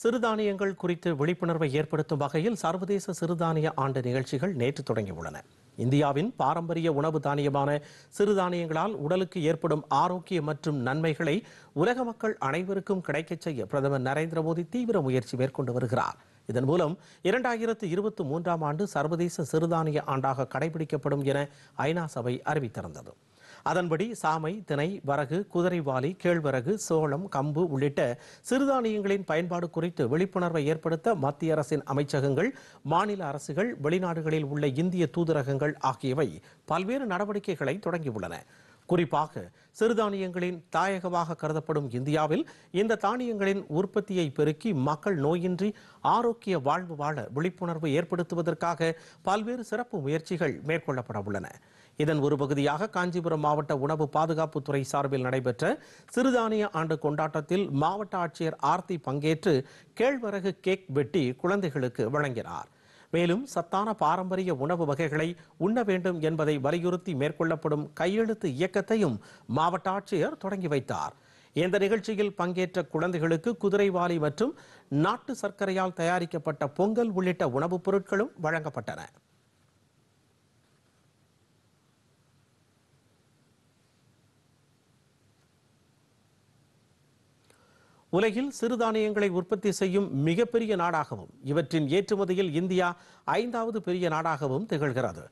சிறுதானியங்கள் குறித்து விழிப்புணர்வை ஏற்படுத்தும் வகையில் சர்வதேச சிறுதானிய ஆண்டு நிகழ்ச்சிகள் நேற்று தொடங்கியுள்ளன இந்தியாவின் பாரம்பரிய உணவு தானியமான சிறுதானியங்களால் உடலுக்கு ஏற்படும் ஆரோக்கிய மற்றும் நன்மைகளை உலக மக்கள் அனைவருக்கும் கிடைக்கச் செய்ய பிரதமர் நரேந்திர மோடி தீவிர முயற்சி மேற்கொண்டு வருகிறார் இதன் மூலம் இரண்டாயிரத்து இருபத்தி மூன்றாம் ஆண்டு சர்வதேச சிறுதானிய ஆண்டாக கடைபிடிக்கப்படும் என ஐநா சபை அறிவித்திருந்தது அதன்படி சாமை திணை வரகு குதிரைவாலி கேழ்வரகு சோளம் கம்பு உள்ளிட்ட சிறுதானியங்களின் பயன்பாடு குறித்து விழிப்புணர்வை ஏற்படுத்த மத்திய அரசின் அமைச்சகங்கள் மாநில அரசுகள் வெளிநாடுகளில் உள்ள இந்திய தூதரகங்கள் ஆகியவை பல்வேறு நடவடிக்கைகளை தொடங்கியுள்ளன குறிப்பாக சிறுதானியங்களின் தாயகமாக கருதப்படும் இந்தியாவில் இந்த தானியங்களின் உற்பத்தியை பெருக்கி மக்கள் நோயின்றி ஆரோக்கிய வாழ்வு வாழ விழிப்புணர்வு ஏற்படுத்துவதற்காக பல்வேறு சிறப்பு முயற்சிகள் மேற்கொள்ளப்பட உள்ளன இதன் ஒரு பகுதியாக காஞ்சிபுரம் மாவட்ட உணவு பாதுகாப்புத்துறை சார்பில் நடைபெற்ற சிறுதானிய ஆண்டு கொண்டாட்டத்தில் மாவட்ட ஆட்சியர் ஆர்த்தி பங்கேற்று கேழ்வரகு கேக் வெட்டி குழந்தைகளுக்கு வழங்கினார் மேலும் சத்தான பாரம்பரிய உணவு வகைகளை உண்ண வேண்டும் என்பதை வலியுறுத்தி மேற்கொள்ளப்படும் கையெழுத்து இயக்கத்தையும் மாவட்ட ஆட்சியர் தொடங்கி வைத்தார் இந்த நிகழ்ச்சியில் பங்கேற்ற குழந்தைகளுக்கு குதிரைவாலி மற்றும் நாட்டு சர்க்கரையால் தயாரிக்கப்பட்ட பொங்கல் உள்ளிட்ட உணவுப் பொருட்களும் வழங்கப்பட்டன உலகில் சிறுதானியங்களை உற்பத்தி செய்யும் மிகப்பெரிய நாடாகவும் இவற்றின் ஏற்றுமதியில் இந்தியா ஐந்தாவது பெரிய நாடாகவும் திகழ்கிறது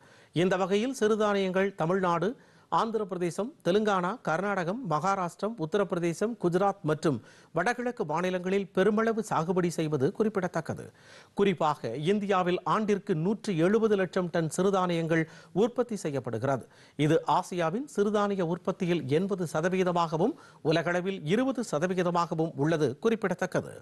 இந்த வகையில் சிறுதானியங்கள் தமிழ்நாடு ஆந்திர பிரதேசம் தெலுங்கானா கர்நாடகம் மகாராஷ்டிரம் உத்தரப்பிரதேசம் குஜராத் மற்றும் வடகிழக்கு மாநிலங்களில் பெருமளவு சாகுபடி செய்வது குறிப்பிடத்தக்கது குறிப்பாக இந்தியாவில் ஆண்டிற்கு நூற்றி எழுபது லட்சம் டன் சிறுதானியங்கள் உற்பத்தி செய்யப்படுகிறது இது ஆசியாவின் சிறுதானிய உற்பத்தியில் எண்பது சதவிகிதமாகவும் உலகளவில் இருபது சதவிகிதமாகவும் உள்ளது குறிப்பிடத்தக்கது